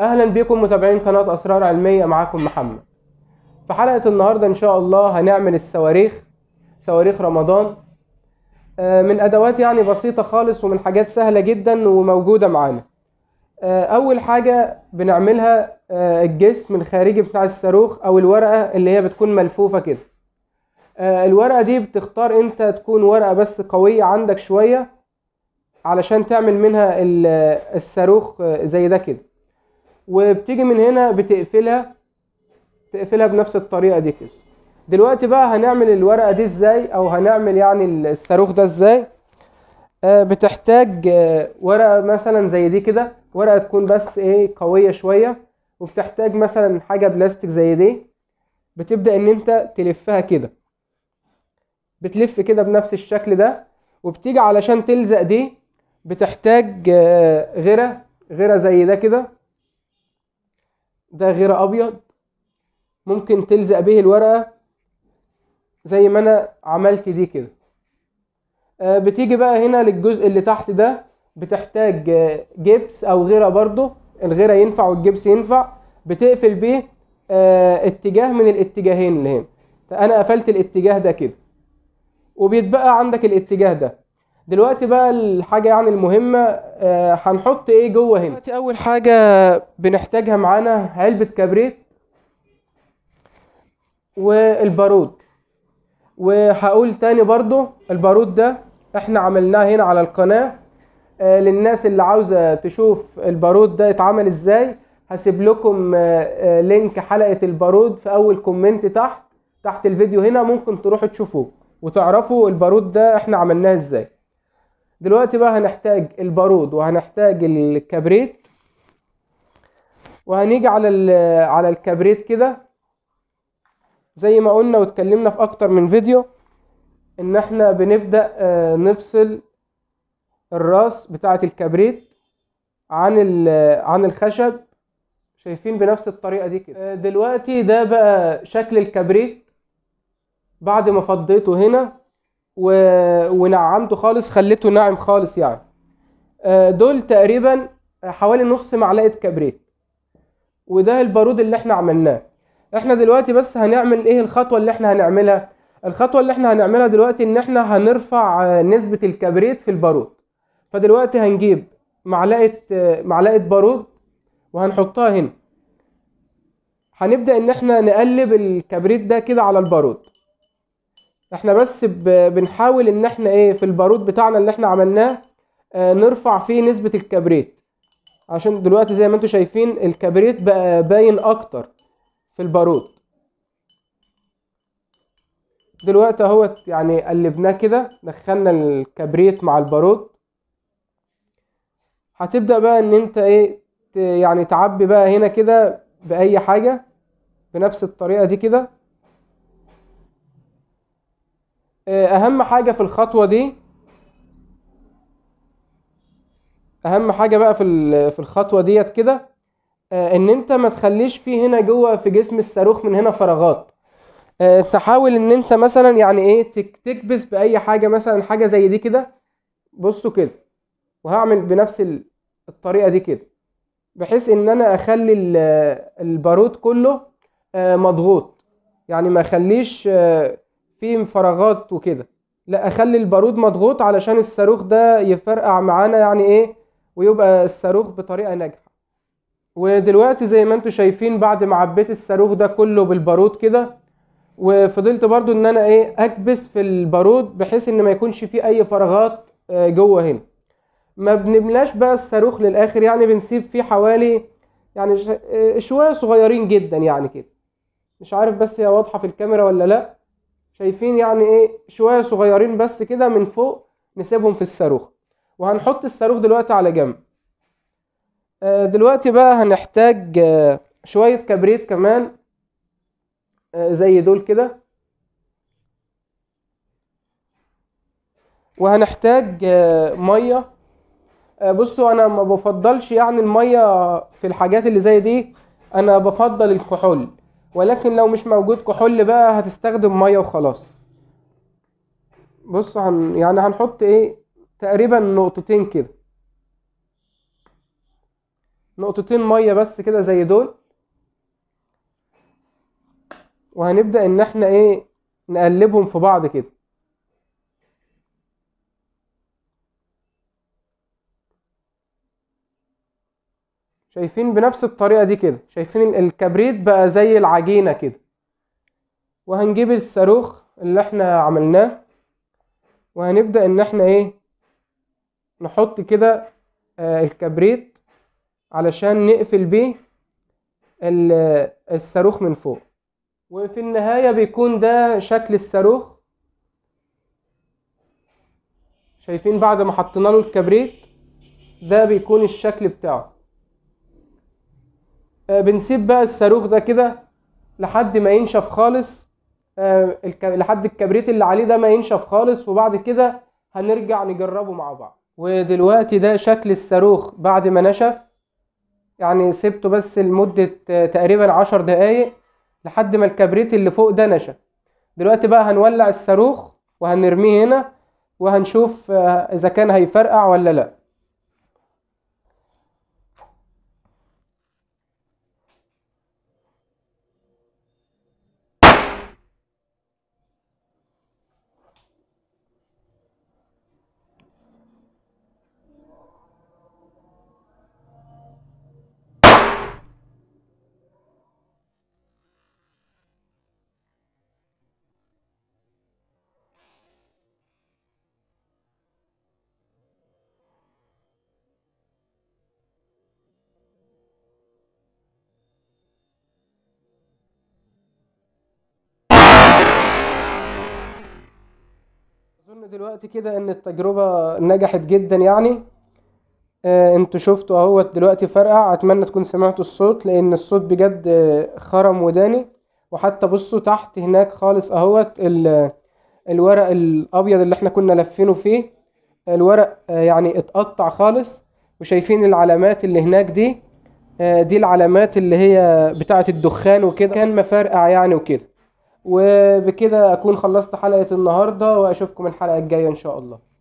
اهلا بكم متابعين قناه اسرار علميه معاكم محمد في حلقه النهارده ان شاء الله هنعمل الصواريخ صواريخ رمضان آه، من ادوات يعني بسيطه خالص ومن حاجات سهله جدا وموجوده معانا آه، اول حاجه بنعملها آه، الجسم الخارجي بتاع الصاروخ او الورقه اللي هي بتكون ملفوفه كده الورقه دي بتختار انت تكون ورقه بس قويه عندك شويه علشان تعمل منها الصاروخ زي ده كده وبتيجي من هنا بتقفلها تقفلها بنفس الطريقه دي كده دلوقتي بقى هنعمل الورقه دي ازاي او هنعمل يعني الصاروخ ده ازاي آه بتحتاج آه ورقه مثلا زي دي كده ورقه تكون بس ايه قويه شويه وبتحتاج مثلا حاجه بلاستيك زي دي بتبدا ان انت تلفها كده بتلف كده بنفس الشكل ده وبتيجي علشان تلزق دي بتحتاج غرة آه، غيره غيره زي ده كده ده غير ابيض ممكن تلزق به الورقة زي ما انا عملت دي كده آه، بتيجي بقى هنا للجزء اللي تحت ده بتحتاج آه، جبس او غيره برضه الغيره ينفع والجبس ينفع بتقفل بيه آه، اتجاه من الاتجاهين اللي هنا انا قفلت الاتجاه ده كده وبيتبقى عندك الاتجاه ده دلوقتي بقى الحاجه يعني المهمه آه، هنحط ايه جوه هنا دلوقتي اول حاجه بنحتاجها معانا علبه كبريت والبارود وهقول تاني برضو البارود ده احنا عملناه هنا على القناه آه، للناس اللي عاوزه تشوف البارود ده اتعمل ازاي هسيب لكم آه، لينك حلقه البارود في اول كومنت تحت تحت الفيديو هنا ممكن تروحوا تشوفوه وتعرفوا البارود ده احنا عملناه ازاي دلوقتي بقى هنحتاج البارود وهنحتاج الكبريت وهنيجي على على الكبريت كده زي ما قلنا واتكلمنا في اكتر من فيديو ان احنا بنبدأ آه، نفصل الراس بتاعة الكبريت عن عن الخشب شايفين بنفس الطريقة دي كده آه، دلوقتي ده بقى شكل الكبريت بعد ما فضيته هنا و... ونعمته خالص خليته ناعم خالص يعني آه، دول تقريبا حوالي نص معلقه كبريت وده البارود اللي احنا عملناه احنا دلوقتي بس هنعمل ايه الخطوه اللي احنا هنعملها الخطوه اللي احنا هنعملها دلوقتي ان احنا هنرفع آه، نسبه الكبريت في البارود فدلوقتي هنجيب معلقه آه، معلقه بارود وهنحطها هنا هنبدا ان احنا نقلب الكبريت ده كده على البارود احنا بس بنحاول ان احنا ايه في البارود بتاعنا اللي احنا عملناه آه، نرفع فيه نسبة الكبريت عشان دلوقتي زي ما انتم شايفين الكبريت بقى باين اكتر في البارود دلوقتي اهوت يعني قلبناه كده دخلنا الكبريت مع البارود هتبدأ بقى ان انت ايه يعني تعبي بقى هنا كده بأي حاجة بنفس الطريقة دي كده آه، اهم حاجه في الخطوه دي اهم حاجه بقى في في الخطوه ديت كده آه، ان انت ما تخليش فيه هنا جوه في جسم الصاروخ من هنا فراغات آه، تحاول ان انت مثلا يعني ايه تكبس باي حاجه مثلا حاجه زي دي كده بصوا كده وهعمل بنفس الطريقه دي كده بحيث ان انا اخلي البارود كله مضغوط يعني ما اخليش في فراغات وكده لا اخلي البارود مضغوط علشان الصاروخ ده يفرقع معانا يعني ايه ويبقى الصاروخ بطريقه ناجحه ودلوقتي زي ما انتم شايفين بعد ما عبيت الصاروخ ده كله بالبارود كده وفضلت برضو ان انا ايه اكبس في البارود بحيث ان ما يكونش فيه اي فراغات آه، جوه هنا ما بنملاش بقى الصاروخ للاخر يعني بنسيب فيه حوالي يعني آه، شويه صغيرين جدا يعني كده مش عارف بس هي واضحه في الكاميرا ولا لا شايفين يعني ايه شويه صغيرين بس كده من فوق نسيبهم في الصاروخ وهنحط الصاروخ دلوقتي على جنب آه، دلوقتي بقى هنحتاج آه، شويه كبريت كمان آه، زي دول كده وهنحتاج ميه بصوا انا ما بفضلش يعني الميه في الحاجات اللي زي دي انا بفضل الكحول ولكن لو مش موجود كحول بقى هتستخدم ميه وخلاص بص هن يعني هنحط ايه تقريبا نقطتين كده نقطتين ميه بس كده زي دول وهنبدا ان احنا ايه نقلبهم في بعض كده شايفين بنفس الطريقة دي كده شايفين الكبريت بقى زي العجينة كده وهنجيب الصاروخ اللي احنا عملناه وهنبدأ ان احنا ايه نحط كده آه، الكبريت علشان نقفل بيه الصاروخ من فوق وفي النهاية بيكون ده شكل الصاروخ شايفين بعد ما حطينا له الكبريت ده بيكون الشكل بتاعه آه، بنسيب بقى الصاروخ ده كده لحد ما ينشف خالص آه، لحد الكبريت اللي عليه ده ما ينشف خالص وبعد كده هنرجع نجربه مع بعض ودلوقتي ده شكل الصاروخ بعد ما نشف يعني سبته بس لمدة آه، تقريبا عشر دقايق لحد ما الكبريت اللي فوق ده نشف دلوقتي بقى هنولع الصاروخ وهنرميه هنا وهنشوف اذا كان هيفرقع ولا لا دلوقتي كده ان التجربة نجحت جدا يعني آه انتوا شفتوا اهوت دلوقتي فرقع اتمنى تكون سمعتوا الصوت لان الصوت بجد خرم وداني وحتى بصوا تحت هناك خالص اهوت الورق الابيض اللي احنا كنا لفينه فيه الورق آه يعني اتقطع خالص وشايفين العلامات اللي هناك دي آه دي العلامات اللي هي بتاعة الدخان وكده كان مفرقع يعني وكده وبكده اكون خلصت حلقه النهارده واشوفكم الحلقه الجايه ان شاء الله